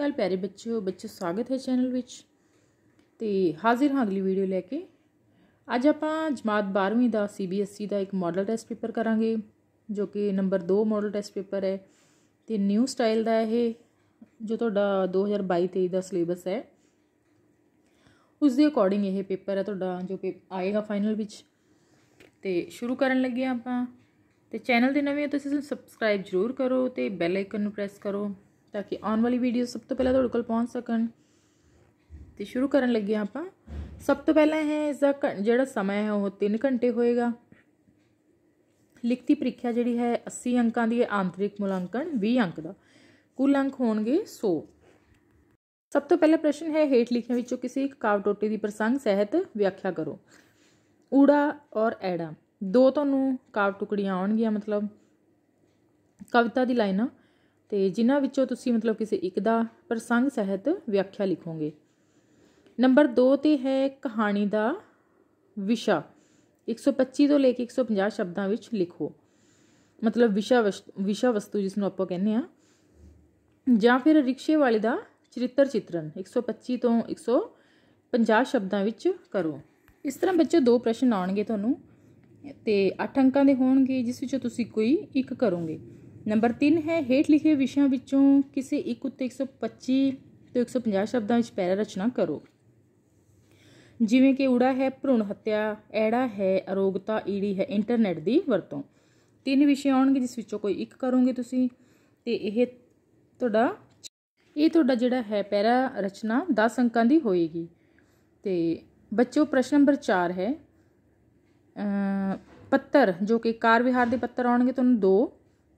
ਕੱਲ ਪਿਆਰੇ ਬੱਚਿਓ ਬੱਚੇ ਸਵਾਗਤ ਹੈ ਚੈਨਲ ਵਿੱਚ ਤੇ ਹਾਜ਼ਰ ਹਾਂ ਅਗਲੀ ਵੀਡੀਓ ਲੈ ਕੇ ਅੱਜ ਆਪਾਂ ਜਮਾਤ 12ਵੀਂ ਦਾ ਸੀਬੀਐਸਈ e ਦਾ ਇੱਕ ਮਾਡਲ ਟੈਸਟ ਪੇਪਰ ਕਰਾਂਗੇ ਜੋ ਕਿ ਨੰਬਰ 2 ਮਾਡਲ ਟੈਸਟ ਪੇਪਰ ਹੈ ਤੇ ਨਿਊ ਸਟਾਈਲ ਦਾ ਇਹ ਜੋ ਤੁਹਾਡਾ 2022-23 ਦਾ ਸਿਲੇਬਸ ਹੈ ਉਸ ਦੇ ਅਕੋਰਡਿੰਗ ਇਹ ਪੇਪਰ ਹੈ ਤੁਹਾਡਾ ਜੋ ਆਏਗਾ ਫਾਈਨਲ ਵਿੱਚ ਤੇ ਸ਼ੁਰੂ ਕਰਨ ਲੱਗੇ ਆਪਾਂ ਤੇ ਚੈਨਲ ਦੇ ਨਵੇਂ ਹੋ ਤੁਸੀਂ ਸਬਸਕ੍ਰਾਈਬ ਜ਼ਰੂਰ ਕਰੋ ਤੇ ਬੈਲ ਆਈਕਨ ਨੂੰ ਪ੍ਰੈਸ ਕਰੋ ਤਾਂ ਕਿ ਆਉਣ ਵਾਲੀ ਵੀਡੀਓ ਸਭ ਤੋਂ ਪਹਿਲਾਂ ਤੁਹਾਡੇ ਕੋਲ ਪਹੁੰਚ ਸਕਣ ਤੇ ਸ਼ੁਰੂ ਕਰਨ ਲੱਗੇ ਆਪਾਂ ਸਭ ਤੋਂ ਪਹਿਲਾਂ ਹੈ ਇਸ ਦਾ ਜਿਹੜਾ ਸਮਾਂ ਹੈ ਉਹ 3 ਘੰਟੇ ਹੋਏਗਾ ਲਿਖਤੀ ਪ੍ਰੀਖਿਆ ਜਿਹੜੀ ਹੈ 80 ਅੰਕਾਂ ਦੀ ਹੈ ਆਂਤਰਿਕ ਮੁਲਾਂਕਣ 20 ਅੰਕ ਦਾ ਕੁੱਲ ਅੰਕ ਹੋਣਗੇ 100 ਸਭ ਤੋਂ ਪਹਿਲਾ ਪ੍ਰਸ਼ਨ ਹੈ ਹੇਠ ਲਿਖਿਆਂ ਵਿੱਚੋਂ ਕਿਸੇ ਇੱਕ ਕਾਵ ਟੋਟੇ ਦੀ ਪ੍ਰਸੰਗ ਸਹਿਤ ਵਿਆਖਿਆ ਕਰੋ ਊੜਾ ਔਰ ਐੜਾ ਦੋ ਤੁਹਾਨੂੰ ਕਾਵ ਟੁਕੜੀਆਂ ਆਉਣਗੀਆਂ ਮਤਲਬ ਕਵਿਤਾ ਦੀ ਲਾਈਨਾਂ ਤੇ ਜਿਨ੍ਹਾਂ ਵਿੱਚੋਂ ਤੁਸੀਂ ਮਤਲਬ ਕਿਸੇ ਇੱਕ ਦਾ ਪ੍ਰਸੰਗ ਸਹਿਤ ਵਿਆਖਿਆ ਲਿਖੋਗੇ ਨੰਬਰ 2 ਤੇ ਹੈ ਕਹਾਣੀ ਦਾ ਵਿਸ਼ਾ 125 ਤੋਂ ਲੈ ਕੇ 150 ਸ਼ਬਦਾਂ ਵਿੱਚ ਲਿਖੋ ਮਤਲਬ ਵਿਸ਼ਾ ਵਿਸ਼ਾ ਵਸਤੂ ਜਿਸ ਨੂੰ ਆਪਾਂ ਕਹਿੰਦੇ ਆ ਜਾਂ ਫਿਰ ਰਿਕਸ਼ੇ ਵਾਲੇ ਦਾ ਚਰਿੱਤਰ ਚਿਤਰਨ 125 ਤੋਂ 150 ਸ਼ਬਦਾਂ ਵਿੱਚ ਕਰੋ ਇਸ ਤਰ੍ਹਾਂ ਬੱਚੇ ਦੋ ਪ੍ਰਸ਼ਨ ਆਉਣਗੇ ਤੁਹਾਨੂੰ ਤੇ 8 ਅੰਕਾਂ ਦੇ ਹੋਣਗੇ ਜਿਸ ਵਿੱਚੋਂ ਤੁਸੀਂ ਕੋਈ ਇੱਕ ਕਰੋਗੇ ਨੰਬਰ 3 ਹੈ ਹੇਠ ਲਿਖੇ ਵਿਸ਼ਿਆਂ ਵਿੱਚੋਂ ਕਿਸੇ ਇੱਕ ਉੱਤੇ 125 ਤੋਂ 150 ਸ਼ਬਦਾਂ ਵਿੱਚ ਪੈਰਾ ਰਚਨਾ ਕਰੋ ਜਿਵੇਂ ਕਿ ਉੜਾ ਹੈ ਭ੍ਰੂਣ ਹੱਤਿਆ ਐੜਾ ਹੈ ਅਰੋਗਤਾ ਈੜੀ ਹੈ ਇੰਟਰਨੈਟ ਦੀ ਵਰਤੋਂ ਤਿੰਨ ਵਿਸ਼ੇ ਆਉਣਗੇ ਜਿਸ ਵਿੱਚੋਂ ਕੋਈ ਇੱਕ ਕਰੋਗੇ ਤੁਸੀਂ ਤੇ ਇਹ ਤੁਹਾਡਾ ਇਹ ਤੁਹਾਡਾ ਜਿਹੜਾ ਹੈ ਪੈਰਾ ਰਚਨਾ 10 ਅੰਕਾਂ ਦੀ ਹੋਏਗੀ ਤੇ ਬੱਚੋ ਪ੍ਰਸ਼ਨ ਨੰਬਰ 4 ਹੈ ਪੱਤਰ ਜੋ ਕਿ ਕਾਰ ਵਿਹਾਰ ਦੇ ਪੱਤਰ ਆਉਣਗੇ ਤੁਹਾਨੂੰ ਦੋ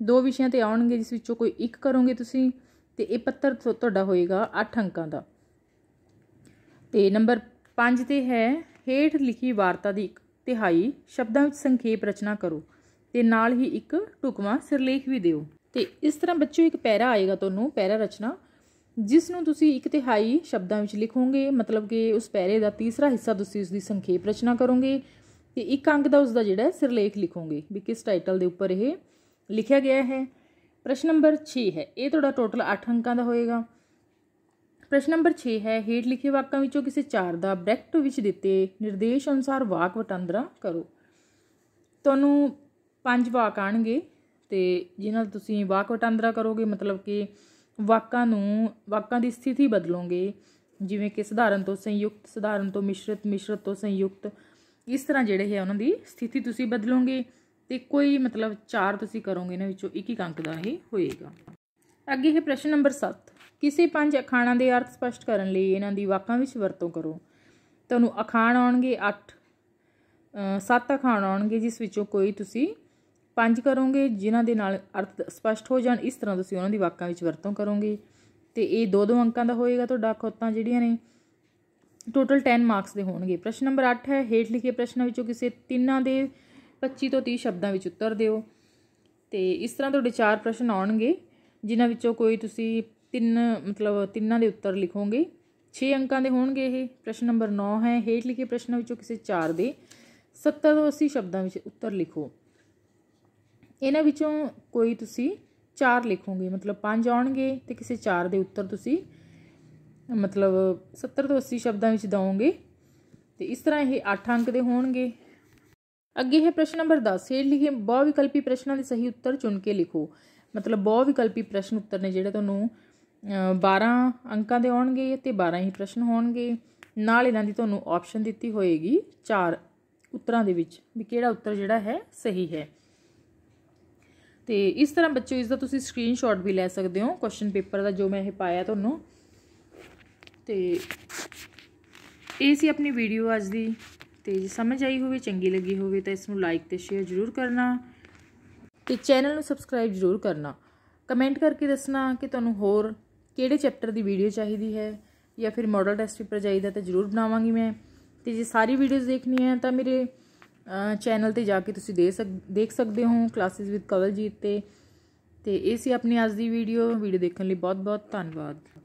ਦੋ ਵਿਸ਼ਿਆਂ ਤੇ ਆਉਣਗੇ ਜਿਸ ਵਿੱਚੋਂ ਕੋਈ ਇੱਕ ਕਰੋਗੇ ਤੁਸੀਂ ਤੇ ਇਹ ਪੱਤਰ ਤੁਹਾਡਾ ਹੋਏਗਾ 8 ਅੰਕਾਂ ਦਾ ਤੇ ਨੰਬਰ 5 ਤੇ ਹੈ ਹੇਠ ਲਿਖੀ ਵਾਰਤਾ ਦੀ ਇੱਕ ਤਿਹਾਈ ਸ਼ਬਦਾਂ ਵਿੱਚ ਸੰਖੇਪ ਰਚਨਾ ਕਰੋ ਤੇ ਨਾਲ ਹੀ ਇੱਕ ਟੁਕਮਾ ਸਿਰਲੇਖ ਵੀ ਦਿਓ ਤੇ ਇਸ ਤਰ੍ਹਾਂ ਬੱਚਿਓ ਇੱਕ ਪੈਰਾ ਆਏਗਾ ਤੁਹਾਨੂੰ ਪੈਰਾ ਰਚਨਾ ਜਿਸ ਨੂੰ ਤੁਸੀਂ ਇੱਕ ਤਿਹਾਈ ਸ਼ਬਦਾਂ ਵਿੱਚ ਲਿਖੋਗੇ ਮਤਲਬ ਕਿ ਉਸ ਪੈਰੇ ਦਾ ਤੀਸਰਾ ਹਿੱਸਾ ਤੁਸੀਂ ਉਸ ਦੀ ਸੰਖੇਪ ਰਚਨਾ ਕਰੋਗੇ ਤੇ ਇੱਕ ਅੰਕ ਦਾ ਉਸ ਦਾ ਜਿਹੜਾ ਸਿਰਲੇਖ ਲਿਖੋਗੇ ਵੀ ਕਿਸ ਟਾਈਟਲ ਦੇ ਉੱਪਰ ਇਹ ਲਿਖਿਆ ਗਿਆ ਹੈ ਪ੍ਰਸ਼ਨ ਨੰਬਰ 6 ਹੈ ਇਹ ਤੁਹਾਡਾ ਟੋਟਲ 8 ਅੰਕਾਂ ਦਾ ਹੋਏਗਾ ਪ੍ਰਸ਼ਨ ਨੰਬਰ 6 ਹੈ ਹੇਠ ਲਿਖੇ ਵਾਕਾਂ ਵਿੱਚੋਂ ਕਿਸੇ ਚਾਰ ਦਾ ਬ੍ਰੈਕਟ ਵਿੱਚ ਦਿੱਤੇ ਨਿਰਦੇਸ਼ ਅਨੁਸਾਰ ਵਾਕ ਵਟਾਂਦਰਾ ਕਰੋ ਤੁਹਾਨੂੰ ਪੰਜ ਵਾਕ ਆਣਗੇ ਤੇ ਜਿਨ੍ਹਾਂ ਦਾ ਤੁਸੀਂ ਵਾਕ ਵਟਾਂਦਰਾ ਕਰੋਗੇ ਮਤਲਬ ਕਿ ਵਾਕਾਂ ਨੂੰ ਵਾਕਾਂ ਦੀ ਸਥਿਤੀ ਬਦਲੋਗੇ ਜਿਵੇਂ ਕਿ ਸਧਾਰਨ ਤੋਂ ਸੰਯੁਕਤ ਸਧਾਰਨ ਤੋਂ ਮਿਸ਼ਰਤ ਮਿਸ਼ਰਤ ਤੋਂ ਸੰਯੁਕਤ ਇਸ ਤਰ੍ਹਾਂ ਜਿਹੜੇ ਹੈ ਉਹਨਾਂ ਦੀ ਸਥਿਤੀ ਤੁਸੀਂ ਬਦਲੋਗੇ ਤੇ ਕੋਈ ਮਤਲਬ ਚਾਰ ਤੁਸੀਂ ਕਰੋਗੇ ਨਾ ਵਿੱਚੋਂ ਇੱਕ ਇੱਕ ਅੰਕ ਦਾ ਇਹ ਹੋਏਗਾ ਅੱਗੇ ਹੈ ਪ੍ਰਸ਼ਨ ਨੰਬਰ 7 ਕਿਸੇ ਪੰਜ ਅਖਾਣਾਂ ਦੇ ਅਰਥ ਸਪਸ਼ਟ ਕਰਨ ਲਈ ਇਹਨਾਂ ਦੀ ਵਾਕਾਂ ਵਿੱਚ ਵਰਤੋਂ ਕਰੋ ਤੁਹਾਨੂੰ ਅਖਾਣ ਆਉਣਗੇ 8 7 ਅਖਾਣ ਆਉਣਗੇ ਜਿਸ ਵਿੱਚੋਂ ਕੋਈ ਤੁਸੀਂ ਪੰਜ ਕਰੋਗੇ ਜਿਨ੍ਹਾਂ ਦੇ ਨਾਲ ਅਰਥ ਸਪਸ਼ਟ ਹੋ ਜਾਣ ਇਸ ਤਰ੍ਹਾਂ ਤੁਸੀਂ ਉਹਨਾਂ ਦੀ ਵਾਕਾਂ ਵਿੱਚ ਵਰਤੋਂ ਕਰੋਗੇ ਤੇ ਇਹ ਦੋ ਦੋ ਅੰਕਾਂ ਦਾ ਹੋਏਗਾ ਤੁਹਾਡਾ ਖੋਤਾਂ ਜਿਹੜੀਆਂ ਨੇ ਟੋਟਲ 10 ਮਾਰਕਸ ਦੇ ਹੋਣਗੇ ਪ੍ਰਸ਼ਨ ਨੰਬਰ 8 ਹੈ ਹੇਠ ਲਿਖੇ ਪ੍ਰਸ਼ਨਾਂ ਵਿੱਚੋਂ ਕਿਸੇ ਤਿੰਨਾਂ ਦੇ 25 ਤੋਂ 30 ਸ਼ਬਦਾਂ ਵਿੱਚ ਉੱਤਰ ਦਿਓ ਤੇ ਇਸ ਤਰ੍ਹਾਂ ਤੁਹਾਡੇ ਚਾਰ ਪ੍ਰਸ਼ਨ ਆਉਣਗੇ ਜਿਨ੍ਹਾਂ ਵਿੱਚੋਂ ਕੋਈ ਤੁਸੀਂ ਤਿੰਨ ਮਤਲਬ ਤਿੰਨਾਂ ਦੇ ਉੱਤਰ ਲਿਖੋਗੇ 6 ਅੰਕਾਂ ਦੇ ਹੋਣਗੇ ਇਹ ਪ੍ਰਸ਼ਨ ਨੰਬਰ 9 ਹੈ ਹੇਠ ਲਿਖੇ ਪ੍ਰਸ਼ਨਾਂ ਵਿੱਚੋਂ ਕਿਸੇ ਚਾਰ ਦੇ 70 ਤੋਂ 80 ਸ਼ਬਦਾਂ ਵਿੱਚ ਉੱਤਰ ਲਿਖੋ ਇਹਨਾਂ ਵਿੱਚੋਂ ਕੋਈ ਤੁਸੀਂ ਚਾਰ ਲਿਖੋਗੇ ਮਤਲਬ ਪੰਜ ਆਉਣਗੇ ਤੇ ਕਿਸੇ ਚਾਰ ਦੇ ਉੱਤਰ ਤੁਸੀਂ ਮਤਲਬ 70 ਤੋਂ 80 ਸ਼ਬਦਾਂ ਵਿੱਚ ਦਵੋਗੇ ਤੇ ਇਸ ਤਰ੍ਹਾਂ ਇਹ 8 ਅੰਕ ਦੇ ਹੋਣਗੇ ਅੱਗੇ ਹੈ ਪ੍ਰਸ਼ਨ ਨੰਬਰ 10 ਹੇਠ ਲਿਖੇ ਬਹੁ ਵਿਕਲਪੀ ਪ੍ਰਸ਼ਨਾਂ ਦੇ ਸਹੀ ਉੱਤਰ ਚੁਣ ਕੇ ਲਿਖੋ ਮਤਲਬ ਬਹੁ ਵਿਕਲਪੀ ਪ੍ਰਸ਼ਨ ਉੱਤਰ ਨੇ ਜਿਹੜੇ ਤੁਹਾਨੂੰ 12 ਅੰਕਾਂ ਦੇ ਆਉਣਗੇ ਤੇ 12 ਹੀ ਪ੍ਰਸ਼ਨ ਹੋਣਗੇ ਨਾਲ ਇਹਨਾਂ ਦੀ ਤੁਹਾਨੂੰ ਆਪਸ਼ਨ ਦਿੱਤੀ ਹੋਏਗੀ ਚਾਰ ਉੱਤਰਾਂ ਦੇ ਵਿੱਚ ਵੀ ਕਿਹੜਾ ਉੱਤਰ ਜਿਹੜਾ ਹੈ ਸਹੀ ਹੈ ਤੇ ਇਸ ਤਰ੍ਹਾਂ ਬੱਚਿਓ ਇਸ ਦਾ ਤੁਸੀਂ ਸਕਰੀਨਸ਼ਾਟ ਵੀ ਲੈ ਸਕਦੇ ਹੋ ਕੁਐਸਚਨ ਪੇਪਰ ਦਾ ਜੋ ਮੈਂ ਇਹ ਪਾਇਆ ਤੁਹਾਨੂੰ ਤੇ ਇਹ ਸੀ ਆਪਣੀ ਵੀਡੀਓ ਅੱਜ ਦੀ ਤੇ ਜੇ ਸਮਝ ਆਈ ਹੋਵੇ ਚੰਗੀ ਲੱਗੀ ਹੋਵੇ ਤਾਂ ਇਸ ਨੂੰ ਲਾਈਕ ਤੇ ਸ਼ੇਅਰ ਜ਼ਰੂਰ ਕਰਨਾ ਤੇ ਚੈਨਲ ਨੂੰ ਸਬਸਕ੍ਰਾਈਬ ਜ਼ਰੂਰ ਕਰਨਾ ਕਮੈਂਟ ਕਰਕੇ ਦੱਸਣਾ ਕਿ ਤੁਹਾਨੂੰ ਹੋਰ ਕਿਹੜੇ ਚੈਪਟਰ ਦੀ ਵੀਡੀਓ ਚਾਹੀਦੀ ਹੈ ਜਾਂ ਫਿਰ ਮਾਡਲ ਟੈਸਟ ਪੇਪਰ ਚਾਹੀਦਾ ਤਾਂ ਜ਼ਰੂਰ ਬਣਾਵਾਂਗੀ ਮੈਂ ਤੇ ਜੇ ਸਾਰੀ ਵੀਡੀਓਜ਼ ਦੇਖਣੀ ਹੈ ਤਾਂ ਮੇਰੇ ਚੈਨਲ ਤੇ ਜਾ ਕੇ ਤੁਸੀਂ ਦੇ ਦੇਖ ਸਕਦੇ ਹੋ ਕਲਾਸਿਸ ਵਿਦ ਕਵਲਜੀਤ ਤੇ ਤੇ ਇਹ ਸੀ ਆਪਣੀ ਅੱਜ ਦੀ ਵੀਡੀਓ ਵੀਡੀਓ ਦੇਖਣ ਲਈ ਬਹੁਤ ਬਹੁਤ ਧੰਨਵਾਦ